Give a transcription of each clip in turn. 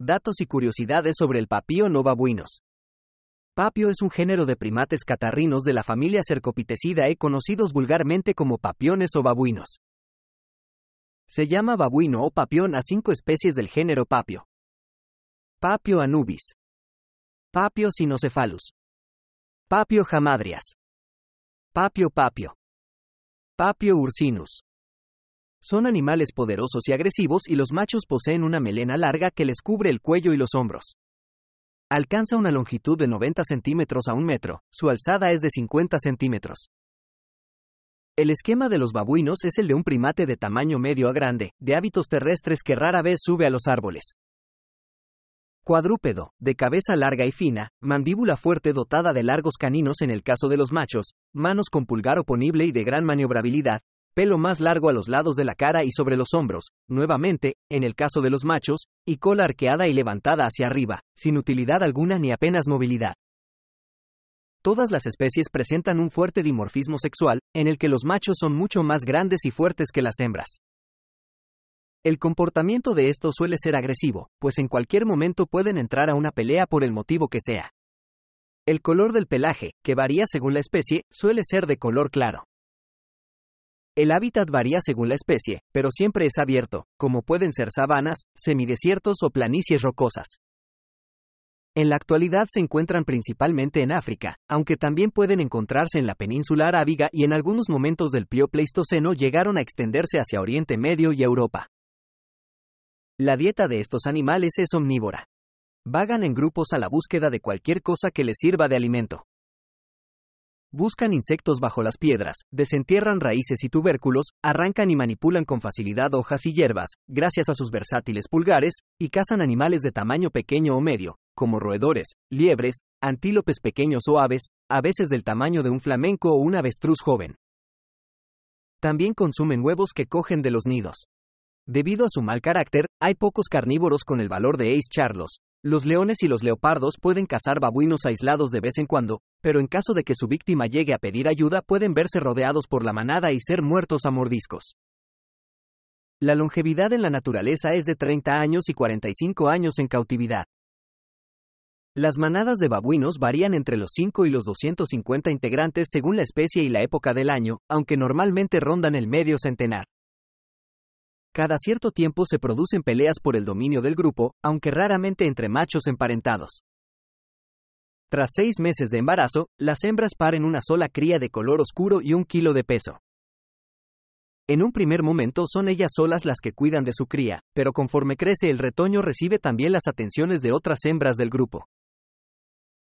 Datos y curiosidades sobre el papio no babuinos. Papio es un género de primates catarrinos de la familia y conocidos vulgarmente como papiones o babuinos. Se llama babuino o papión a cinco especies del género papio. Papio anubis. Papio sinocephalus. Papio jamadrias. Papio papio. Papio ursinus. Son animales poderosos y agresivos y los machos poseen una melena larga que les cubre el cuello y los hombros. Alcanza una longitud de 90 centímetros a un metro, su alzada es de 50 centímetros. El esquema de los babuinos es el de un primate de tamaño medio a grande, de hábitos terrestres que rara vez sube a los árboles. Cuadrúpedo, de cabeza larga y fina, mandíbula fuerte dotada de largos caninos en el caso de los machos, manos con pulgar oponible y de gran maniobrabilidad, pelo más largo a los lados de la cara y sobre los hombros, nuevamente, en el caso de los machos, y cola arqueada y levantada hacia arriba, sin utilidad alguna ni apenas movilidad. Todas las especies presentan un fuerte dimorfismo sexual, en el que los machos son mucho más grandes y fuertes que las hembras. El comportamiento de estos suele ser agresivo, pues en cualquier momento pueden entrar a una pelea por el motivo que sea. El color del pelaje, que varía según la especie, suele ser de color claro. El hábitat varía según la especie, pero siempre es abierto, como pueden ser sabanas, semidesiertos o planicies rocosas. En la actualidad se encuentran principalmente en África, aunque también pueden encontrarse en la península arábiga y en algunos momentos del Pleistoceno llegaron a extenderse hacia Oriente Medio y Europa. La dieta de estos animales es omnívora. Vagan en grupos a la búsqueda de cualquier cosa que les sirva de alimento. Buscan insectos bajo las piedras, desentierran raíces y tubérculos, arrancan y manipulan con facilidad hojas y hierbas, gracias a sus versátiles pulgares, y cazan animales de tamaño pequeño o medio, como roedores, liebres, antílopes pequeños o aves, a veces del tamaño de un flamenco o una avestruz joven. También consumen huevos que cogen de los nidos. Debido a su mal carácter, hay pocos carnívoros con el valor de Ace Charlos, los leones y los leopardos pueden cazar babuinos aislados de vez en cuando, pero en caso de que su víctima llegue a pedir ayuda pueden verse rodeados por la manada y ser muertos a mordiscos. La longevidad en la naturaleza es de 30 años y 45 años en cautividad. Las manadas de babuinos varían entre los 5 y los 250 integrantes según la especie y la época del año, aunque normalmente rondan el medio centenar. Cada cierto tiempo se producen peleas por el dominio del grupo, aunque raramente entre machos emparentados. Tras seis meses de embarazo, las hembras paren una sola cría de color oscuro y un kilo de peso. En un primer momento son ellas solas las que cuidan de su cría, pero conforme crece el retoño recibe también las atenciones de otras hembras del grupo.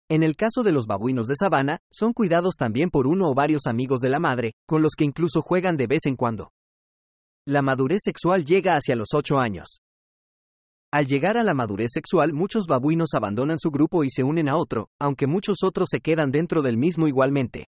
En el caso de los babuinos de sabana, son cuidados también por uno o varios amigos de la madre, con los que incluso juegan de vez en cuando. La madurez sexual llega hacia los 8 años. Al llegar a la madurez sexual muchos babuinos abandonan su grupo y se unen a otro, aunque muchos otros se quedan dentro del mismo igualmente.